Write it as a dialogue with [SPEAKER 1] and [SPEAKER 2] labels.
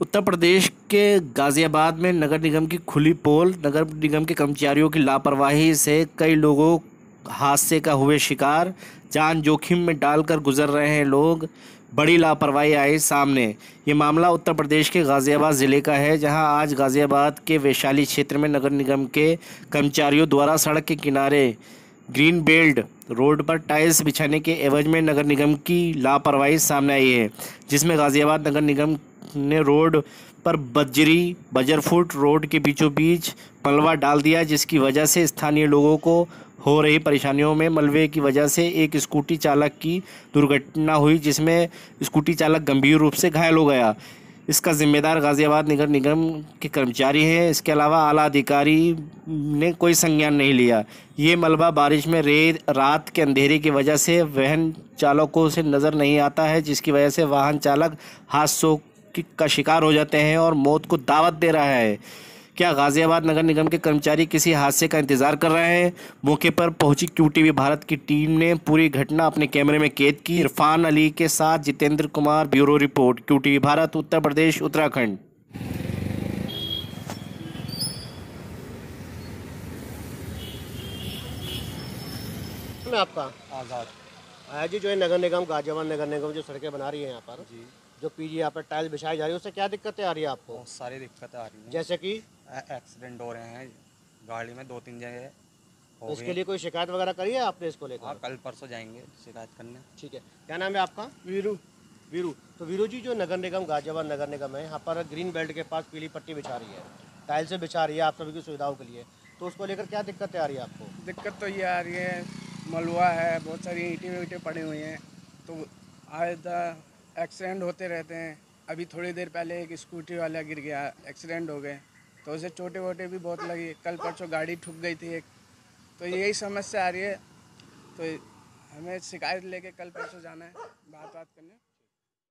[SPEAKER 1] उत्तर प्रदेश के गाज़ियाबाद में नगर निगम की खुली पोल नगर निगम के कर्मचारियों की लापरवाही से कई लोगों हादसे का हुए शिकार जान जोखिम में डालकर गुजर रहे हैं लोग बड़ी लापरवाही आई सामने ये मामला उत्तर प्रदेश के गाज़ियाबाद ज़िले का है जहां आज गाज़ियाबाद के वैशाली क्षेत्र में नगर निगम के कर्मचारियों द्वारा सड़क के किनारे ग्रीन बेल्ट रोड पर टाइल्स बिछाने के एवज में नगर निगम की लापरवाही सामने आई है जिसमें गाज़ियाबाद नगर निगम ने रोड पर बजरी बजरफुट रोड के बीचों बीच मलबा डाल दिया जिसकी वजह से स्थानीय लोगों को हो रही परेशानियों में मलबे की वजह से एक स्कूटी चालक की दुर्घटना हुई जिसमें स्कूटी चालक गंभीर रूप से घायल हो गया इसका जिम्मेदार गाज़ियाबाद नगर निगम के कर्मचारी हैं इसके अलावा आला अधिकारी ने कोई संज्ञान नहीं लिया ये मलबा बारिश में रेत रात के अंधेरे की वजह से वाहन चालकों से नज़र नहीं आता है जिसकी वजह से वाहन चालक हादसों का शिकार हो जाते हैं और मौत को दावत दे रहा है क्या गाज़ियाबाद नगर निगम के कर्मचारी किसी हादसे का इंतजार कर रहे हैं मौके पर पहुंची क्यू टी भारत की टीम ने पूरी घटना अपने कैमरे में कैद की इरफान अली के साथ Jitendra Kumar bureau report QTV Bharat Uttar Pradesh Uttarakhand
[SPEAKER 2] आपका आज़ाद जी जो है नगर निगम गाजियाबाद नगर निगम जो सड़कें बना रही है यहाँ पर जी जो जी यहाँ पर टाइल बिछाई जा रही है उससे क्या दिक्कतें आ रही है आपको बहुत सारी दिक्कतें आ रही है जैसे कि एक्सीडेंट हो रहे हैं गाड़ी में दो तीन जगह तो इसके लिए कोई शिकायत वगैरह करी है आपने इसको लेकर हाँ, कल परसों जाएंगे शिकायत करने ठीक है क्या नाम है आपका वीरू वीरू तो वीरू जी जो नगर निगम गाजियाबाद नगर निगम है यहाँ पर ग्रीन बेल्ट के पास पीली पट्टी बिछा रही है टाइल से बिछा रही है आप सभी की सुविधाओं के लिए
[SPEAKER 3] तो उसको लेकर क्या दिक्कतें आ रही है आपको दिक्कत तो ये आ रही है मलुआ है बहुत सारी ईंटें वीटें पड़ी हुई हैं तो आए आयदा एक्सीडेंट होते रहते हैं अभी थोड़ी देर पहले एक स्कूटी वाला गिर गया एक्सीडेंट हो गए तो उसे छोटे वोटे भी बहुत लगी कल परसों गाड़ी ठुक गई थी एक तो यही समस्या आ रही है तो हमें शिकायत लेके कल परसों जाना है बात बात करने